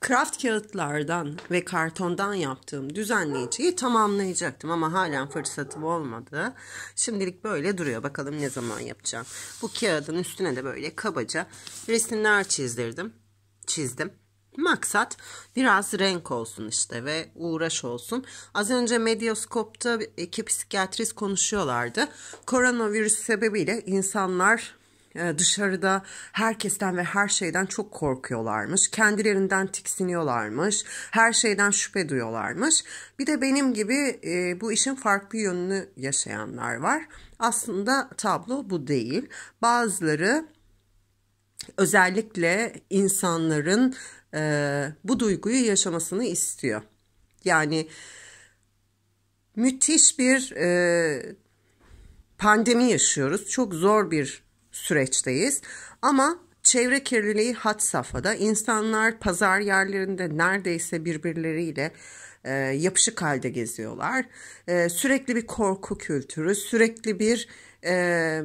kraft kağıtlardan ve kartondan yaptığım düzenleyiciyi tamamlayacaktım ama halen fırsatım olmadı. Şimdilik böyle duruyor. Bakalım ne zaman yapacağım. Bu kağıdın üstüne de böyle kabaca resimler çizdirdim. Çizdim. Maksat biraz renk olsun işte ve uğraş olsun. Az önce medyaskopta iki psikiyatrist konuşuyorlardı. Koronavirüs sebebiyle insanlar ee, dışarıda herkesten ve her şeyden çok korkuyorlarmış. Kendilerinden tiksiniyorlarmış. Her şeyden şüphe duyuyorlarmış. Bir de benim gibi e, bu işin farklı yönünü yaşayanlar var. Aslında tablo bu değil. Bazıları özellikle insanların e, bu duyguyu yaşamasını istiyor. Yani müthiş bir e, pandemi yaşıyoruz. Çok zor bir süreçteyiz. Ama çevre kirliliği hat safhada. İnsanlar pazar yerlerinde neredeyse birbirleriyle e, yapışık halde geziyorlar. E, sürekli bir korku kültürü, sürekli bir e,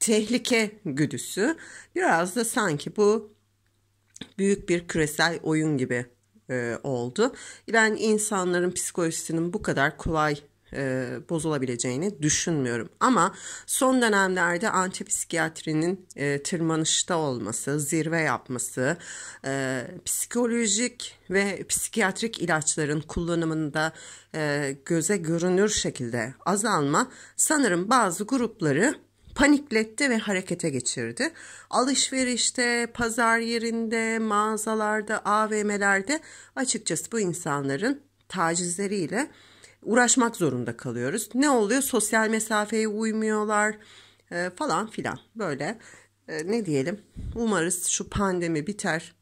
tehlike güdüsü. Biraz da sanki bu büyük bir küresel oyun gibi e, oldu. Ben insanların psikolojisinin bu kadar kolay e, bozulabileceğini düşünmüyorum. Ama son dönemlerde antipsikiyatrinin e, tırmanışta olması, zirve yapması, e, psikolojik ve psikiyatrik ilaçların kullanımında e, göze görünür şekilde azalma sanırım bazı grupları panikletti ve harekete geçirdi. Alışverişte, pazar yerinde, mağazalarda, AVM'lerde açıkçası bu insanların tacizleriyle uğraşmak zorunda kalıyoruz. Ne oluyor? Sosyal mesafeye uymuyorlar e, falan filan. Böyle e, ne diyelim? Umarız şu pandemi biter.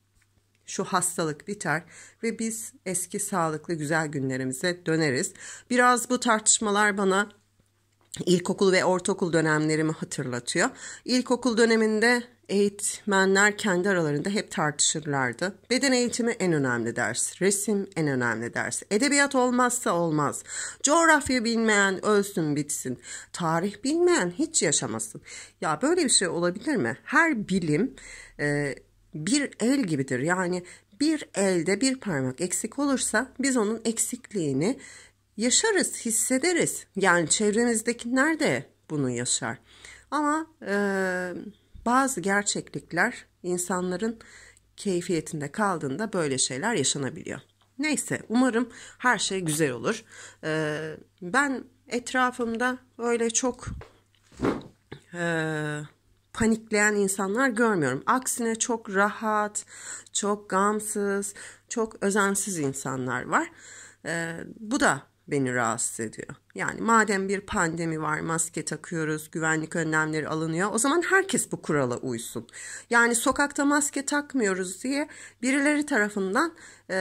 Şu hastalık biter ve biz eski sağlıklı güzel günlerimize döneriz. Biraz bu tartışmalar bana ilkokul ve ortaokul dönemlerimi hatırlatıyor. İlkokul döneminde eğitmenler kendi aralarında hep tartışırlardı. Beden eğitimi en önemli ders, resim en önemli ders, edebiyat olmazsa olmaz. Coğrafya bilmeyen ölsün bitsin, tarih bilmeyen hiç yaşamasın. Ya böyle bir şey olabilir mi? Her bilim e, bir el gibidir. Yani bir elde bir parmak eksik olursa biz onun eksikliğini yaşarız, hissederiz. Yani çevrenizdekiler de bunu yaşar. Ama e, bazı gerçeklikler insanların keyfiyetinde kaldığında böyle şeyler yaşanabiliyor. Neyse umarım her şey güzel olur. Ee, ben etrafımda öyle çok e, panikleyen insanlar görmüyorum. Aksine çok rahat, çok gamsız, çok özensiz insanlar var. Ee, bu da beni rahatsız ediyor. Yani madem bir pandemi var, maske takıyoruz, güvenlik önlemleri alınıyor. O zaman herkes bu kurala uysun. Yani sokakta maske takmıyoruz diye birileri tarafından e,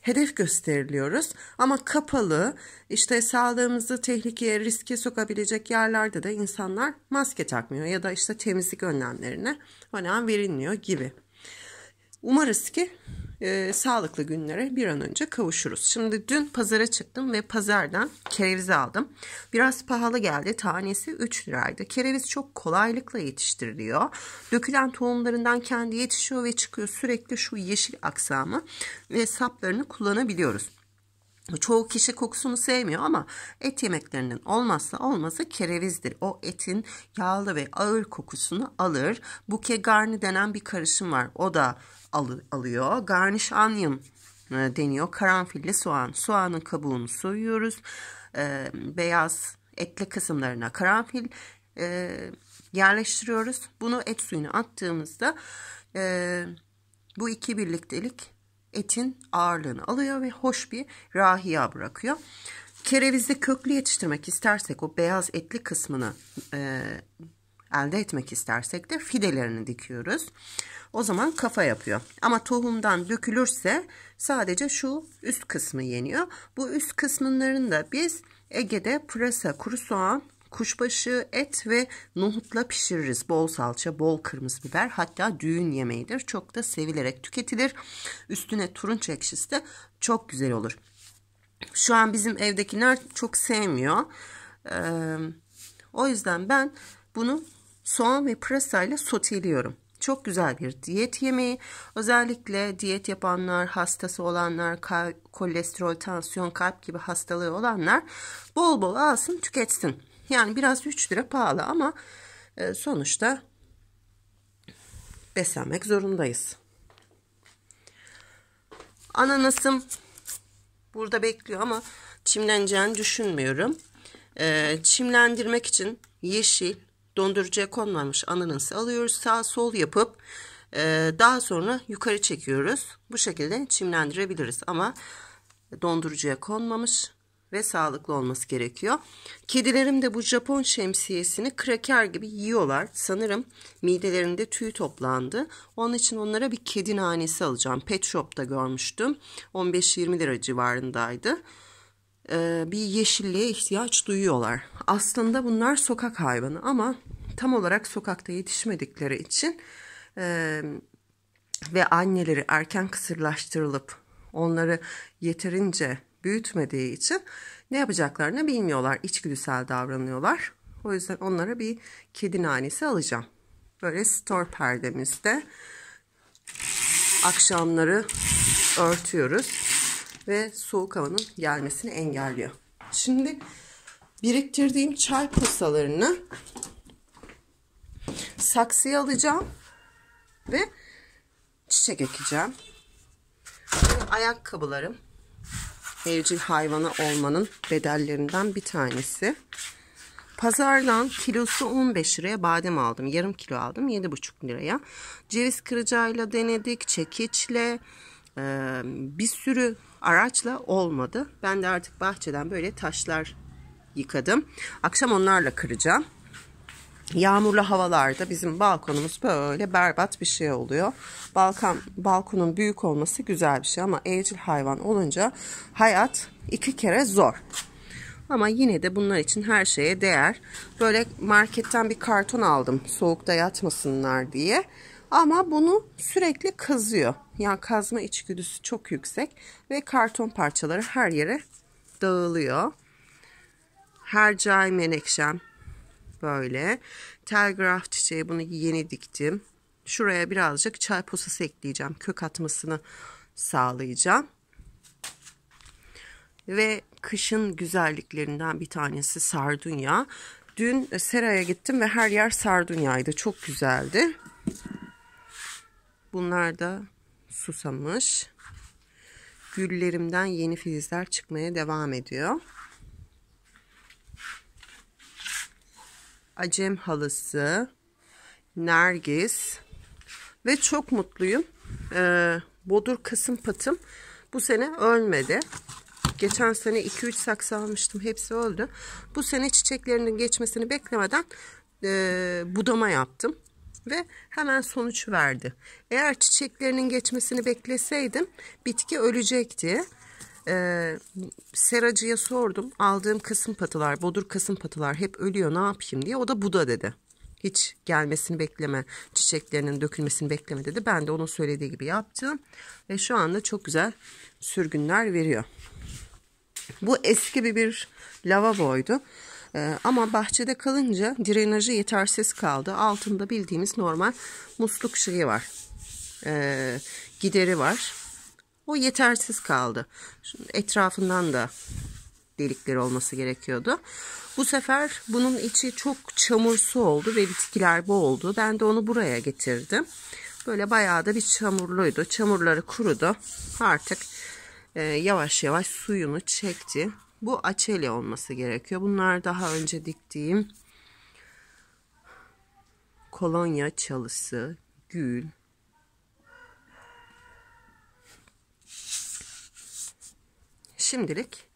hedef gösteriliyoruz. Ama kapalı, işte sağlığımızı tehlikeye, riske sokabilecek yerlerde de insanlar maske takmıyor ya da işte temizlik önlemlerine önem verilmiyor gibi. Umarız ki e, sağlıklı günlere bir an önce kavuşuruz. Şimdi dün pazara çıktım ve pazardan kereviz aldım. Biraz pahalı geldi. Tanesi 3 liraydı. Kereviz çok kolaylıkla yetiştiriliyor. Dökülen tohumlarından kendi yetişiyor ve çıkıyor. Sürekli şu yeşil aksamı ve saplarını kullanabiliyoruz. Çoğu kişi kokusunu sevmiyor ama et yemeklerinin olmazsa olmazı kerevizdir. O etin yağlı ve ağır kokusunu alır. Buke garni denen bir karışım var. O da al alıyor. Garnish onion e, deniyor. Karanfilli soğan. Soğanın kabuğunu soyuyoruz. E, beyaz etli kısımlarına karanfil e, yerleştiriyoruz. Bunu et suyuna attığımızda e, bu iki birliktelik etin ağırlığını alıyor ve hoş bir rahiya bırakıyor. Kerevizde köklü yetiştirmek istersek o beyaz etli kısmını e, elde etmek istersek de fidelerini dikiyoruz. O zaman kafa yapıyor. Ama tohumdan dökülürse sadece şu üst kısmı yeniyor. Bu üst kısımların da biz Ege'de pırasa, kuru soğan, kuşbaşı, et ve nohutla pişiririz. Bol salça, bol kırmızı biber hatta düğün yemeğidir. Çok da sevilerek tüketilir. Üstüne turunç ekşisi de çok güzel olur. Şu an bizim evdekiler çok sevmiyor. Ee, o yüzden ben bunu soğan ve pırasayla soteliyorum. Çok güzel bir diyet yemeği. Özellikle diyet yapanlar, hastası olanlar, kolesterol, tansiyon, kalp gibi hastalığı olanlar bol bol alsın, tüketsin. Yani biraz 3 lira pahalı ama e, sonuçta beslenmek zorundayız. Ananasım burada bekliyor ama çimleneceğini düşünmüyorum. E, çimlendirmek için yeşil, dondurucuya konmamış ananası alıyoruz. Sağ sol yapıp e, daha sonra yukarı çekiyoruz. Bu şekilde çimlendirebiliriz ama dondurucuya konmamış ve sağlıklı olması gerekiyor. Kedilerim de bu Japon şemsiyesini kraker gibi yiyorlar. Sanırım midelerinde tüy toplandı. Onun için onlara bir kedi nanesi alacağım. Pet Shop'ta görmüştüm. 15-20 lira civarındaydı. E, bir yeşilliğe ihtiyaç duyuyorlar. Aslında bunlar sokak hayvanı ama tam olarak sokakta yetişmedikleri için e, ve anneleri erken kısırlaştırılıp onları yeterince büyütmediği için ne yapacaklarını bilmiyorlar. İçgüdüsel davranıyorlar. O yüzden onlara bir kedi nanesi alacağım. Böyle store perdemizde akşamları örtüyoruz ve soğuk havanın gelmesini engelliyor. Şimdi biriktirdiğim çay posalarını saksıya alacağım ve çiçek ekeceğim. Benim ayakkabılarım evcil hayvana olmanın bedellerinden bir tanesi. Pazardan kilosu 15 liraya badem aldım. Yarım kilo aldım 7,5 liraya. Ceviz kıracağıyla denedik. Çekiçle bir sürü araçla olmadı. Ben de artık bahçeden böyle taşlar yıkadım. Akşam onlarla kıracağım. Yağmurlu havalarda bizim balkonumuz böyle berbat bir şey oluyor. Balkan, balkonun büyük olması güzel bir şey ama evcil hayvan olunca hayat iki kere zor. Ama yine de bunlar için her şeye değer. Böyle marketten bir karton aldım soğukta yatmasınlar diye. Ama bunu sürekli kızıyor yani kazma içgüdüsü çok yüksek ve karton parçaları her yere dağılıyor. Her cay menekşem böyle. Telgraf çiçeği bunu yeni diktim. Şuraya birazcık çay posası ekleyeceğim. Kök atmasını sağlayacağım. Ve kışın güzelliklerinden bir tanesi sardunya. Dün seraya gittim ve her yer sardunyaydı. Çok güzeldi. Bunlar da susamış. Güllerimden yeni filizler çıkmaya devam ediyor. Acem halısı, Nergis ve çok mutluyum. Ee, bodur Kasım patım bu sene ölmedi. Geçen sene 2-3 saksı almıştım. Hepsi öldü. Bu sene çiçeklerinin geçmesini beklemeden e, budama yaptım ve hemen sonuç verdi. Eğer çiçeklerinin geçmesini bekleseydim bitki ölecekti. Ee, seracıya sordum aldığım kasım patılar bodur kasım patılar hep ölüyor ne yapayım diye o da bu da dedi. Hiç gelmesini bekleme çiçeklerinin dökülmesini bekleme dedi. Ben de onun söylediği gibi yaptım ve şu anda çok güzel sürgünler veriyor. Bu eski bir, bir lavaboydu. Ee, ama bahçede kalınca drenajı yetersiz kaldı. Altında bildiğimiz normal musluk şeyi var. E, gideri var. O yetersiz kaldı. Şimdi etrafından da delikler olması gerekiyordu. Bu sefer bunun içi çok çamursu oldu ve bitkiler boğuldu. Ben de onu buraya getirdim. Böyle bayağı da bir çamurluydu. Çamurları kurudu. Artık e, yavaş yavaş suyunu çekti. Bu açeli olması gerekiyor. Bunlar daha önce diktiğim kolonya çalısı, gül. Şimdilik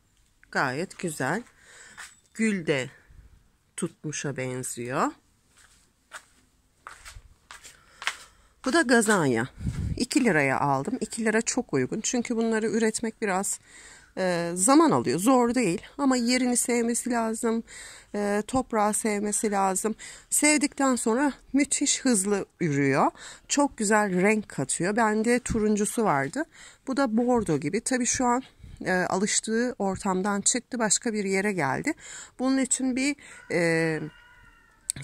gayet güzel. Gül de tutmuşa benziyor. Bu da gazanya. 2 liraya aldım. 2 lira çok uygun. Çünkü bunları üretmek biraz e, zaman alıyor. Zor değil ama yerini sevmesi lazım, e, toprağı sevmesi lazım. Sevdikten sonra müthiş hızlı yürüyor, Çok güzel renk katıyor. Bende turuncusu vardı. Bu da bordo gibi. Tabi şu an e, alıştığı ortamdan çıktı başka bir yere geldi. Bunun için bir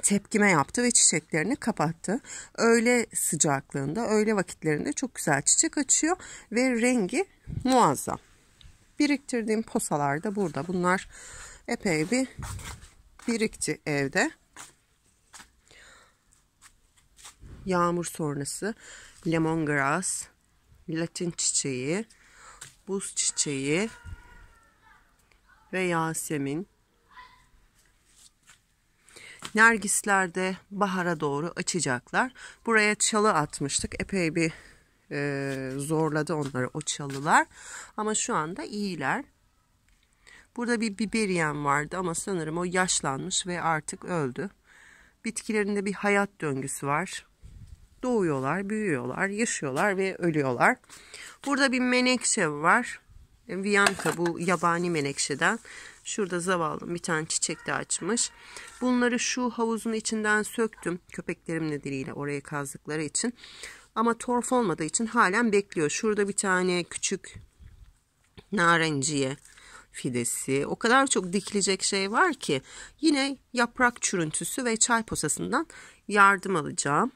tepkime yaptı ve çiçeklerini kapattı. Öğle sıcaklığında, öğle vakitlerinde çok güzel çiçek açıyor ve rengi muazzam. Biriktirdiğim posalar da burada. Bunlar epey bir birikti evde. Yağmur sonrası lemongrass, latin çiçeği, buz çiçeği ve yasemin. Nergisler de bahara doğru açacaklar. Buraya çalı atmıştık. Epey bir e, zorladı onları o çalılar. Ama şu anda iyiler. Burada bir biberiyen vardı ama sanırım o yaşlanmış ve artık öldü. Bitkilerinde bir hayat döngüsü var. Doğuyorlar, büyüyorlar, yaşıyorlar ve ölüyorlar. Burada bir menekşe var. Viyanka e, bu yabani menekşeden. Şurada zavallı bir tane çiçek de açmış. Bunları şu havuzun içinden söktüm. köpeklerimle nedeniyle oraya kazdıkları için. Ama torf olmadığı için halen bekliyor. Şurada bir tane küçük narenciye fidesi. O kadar çok dikilecek şey var ki yine yaprak çürüntüsü ve çay posasından yardım alacağım.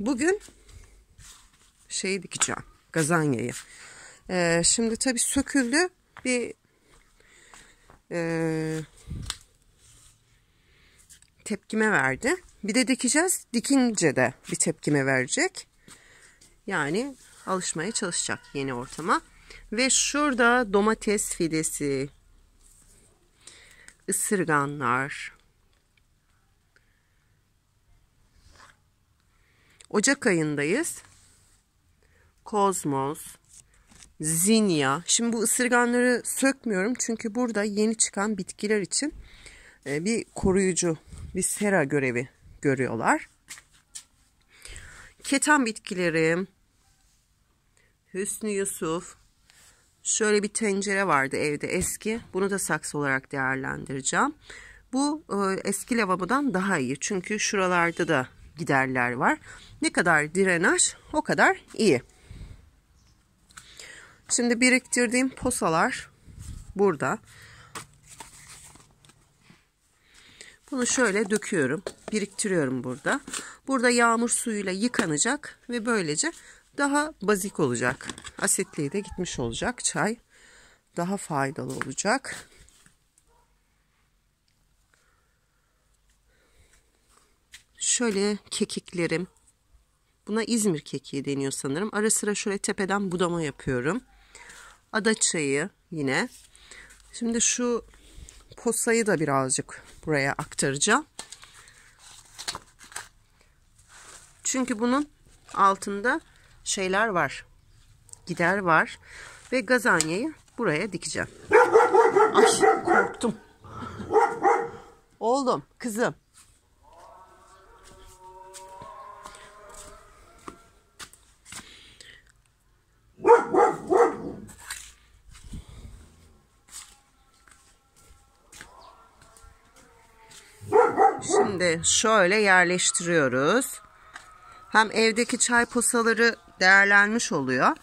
Bugün şeyi dikeceğim. Gazanyayı. Ee, şimdi tabii söküldü. Bir e, tepkime verdi. Bir de dikeceğiz. Dikince de bir tepkime verecek. Yani alışmaya çalışacak yeni ortama. Ve şurada domates fidesi, ısırganlar, Ocak ayındayız. Kozmos, zinya. Şimdi bu ısırganları sökmüyorum çünkü burada yeni çıkan bitkiler için e, bir koruyucu bir sera görevi görüyorlar. Ketan bitkileri, Hüsnü Yusuf, şöyle bir tencere vardı evde eski. Bunu da saksı olarak değerlendireceğim. Bu e, eski lavabodan daha iyi. Çünkü şuralarda da giderler var. Ne kadar direnaj o kadar iyi. Şimdi biriktirdiğim posalar burada. Bunu şöyle döküyorum. Biriktiriyorum burada. Burada yağmur suyuyla yıkanacak ve böylece daha bazik olacak. Asitliği de gitmiş olacak. Çay daha faydalı olacak. Şöyle kekiklerim. Buna İzmir kekiği deniyor sanırım. Ara sıra şöyle tepeden budama yapıyorum. Ada çayı yine. Şimdi şu posayı da birazcık buraya aktaracağım. Çünkü bunun altında şeyler var. Gider var. Ve gazanyayı buraya dikeceğim. Ay korktum. Oğlum kızım Şimdi şöyle yerleştiriyoruz. Hem evdeki çay posaları değerlenmiş oluyor.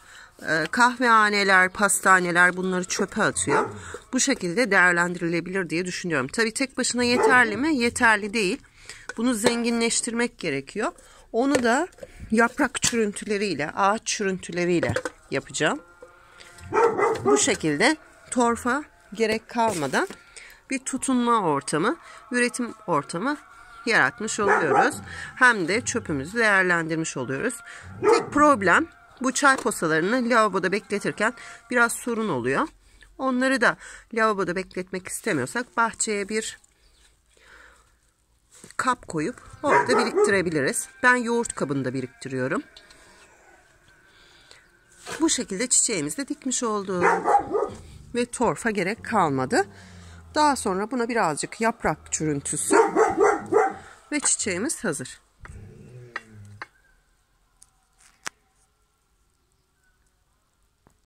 Ee, kahvehaneler, pastaneler bunları çöpe atıyor. Bu şekilde değerlendirilebilir diye düşünüyorum. Tabii tek başına yeterli mi? Yeterli değil. Bunu zenginleştirmek gerekiyor. Onu da yaprak çürüntüleriyle, ağaç çürüntüleriyle yapacağım. Bu şekilde torfa gerek kalmadan bir tutunma ortamı, üretim ortamı yaratmış oluyoruz. Hem de çöpümüzü değerlendirmiş oluyoruz. Tek problem bu çay posalarını lavaboda bekletirken biraz sorun oluyor. Onları da lavaboda bekletmek istemiyorsak bahçeye bir kap koyup orada biriktirebiliriz. Ben yoğurt kabında biriktiriyorum. Bu şekilde çiçeğimizi de dikmiş olduk. Ve torfa gerek kalmadı. Daha sonra buna birazcık yaprak çürüntüsü ve çiçeğimiz hazır.